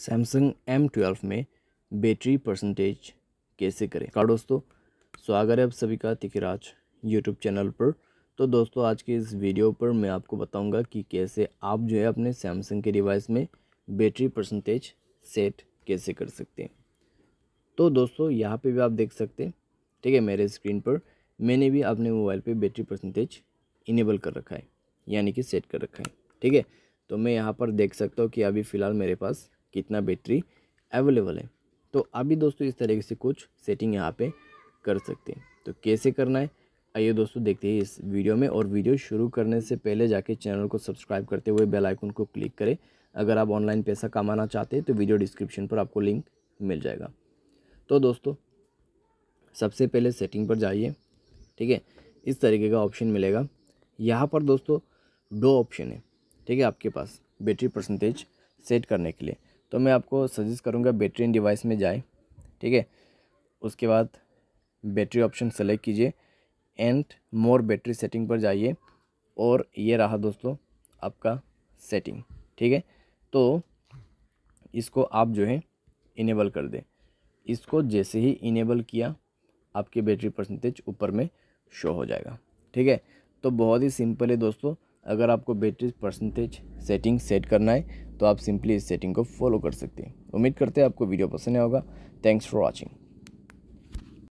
Samsung M twelve में battery percentage कैसे करें का हाँ दोस्तों स्वागत है आप सभी का तिकराज यूट्यूब चैनल पर तो दोस्तों आज के इस वीडियो पर मैं आपको बताऊंगा कि कैसे आप जो है अपने सैमसंग के डिवाइस में बैटरी परसेंटेज सेट कैसे कर सकते हैं तो दोस्तों यहाँ पे भी आप देख सकते हैं ठीक है मेरे स्क्रीन पर मैंने भी अपने मोबाइल पर बैटरी परसेंटेज इनेबल कर रखा है यानी कि सेट कर रखा है ठीक है तो मैं यहाँ पर देख सकता हूँ कि अभी फ़िलहाल मेरे पास कितना बैटरी अवेलेबल है तो अभी दोस्तों इस तरीके से कुछ सेटिंग यहाँ पे कर सकते हैं तो कैसे करना है आइए दोस्तों देखते हैं इस वीडियो में और वीडियो शुरू करने से पहले जाके चैनल को सब्सक्राइब करते हुए बेल आइकन को क्लिक करें अगर आप ऑनलाइन पैसा कमाना चाहते हैं तो वीडियो डिस्क्रिप्शन पर आपको लिंक मिल जाएगा तो दोस्तों सबसे पहले सेटिंग पर जाइए ठीक है इस तरीके का ऑप्शन मिलेगा यहाँ पर दोस्तों दो ऑप्शन है ठीक है आपके पास बैटरी परसेंटेज सेट करने के लिए तो मैं आपको सजेस्ट करूँगा बैटरी इन डिवाइस में जाए ठीक है उसके बाद बैटरी ऑप्शन सेलेक्ट कीजिए एंड मोर बैटरी सेटिंग पर जाइए और ये रहा दोस्तों आपका सेटिंग ठीक है तो इसको आप जो है इनेबल कर दें इसको जैसे ही इनेबल किया आपकी बैटरी परसेंटेज ऊपर में शो हो जाएगा ठीक है तो बहुत ही सिंपल है दोस्तों अगर आपको बैटरी परसेंटेज सेटिंग सेट करना है तो आप सिंपली इस सेटिंग को फॉलो कर सकते हैं उम्मीद करते हैं आपको वीडियो पसंद आएगा होगा थैंक्स फॉर वॉचिंग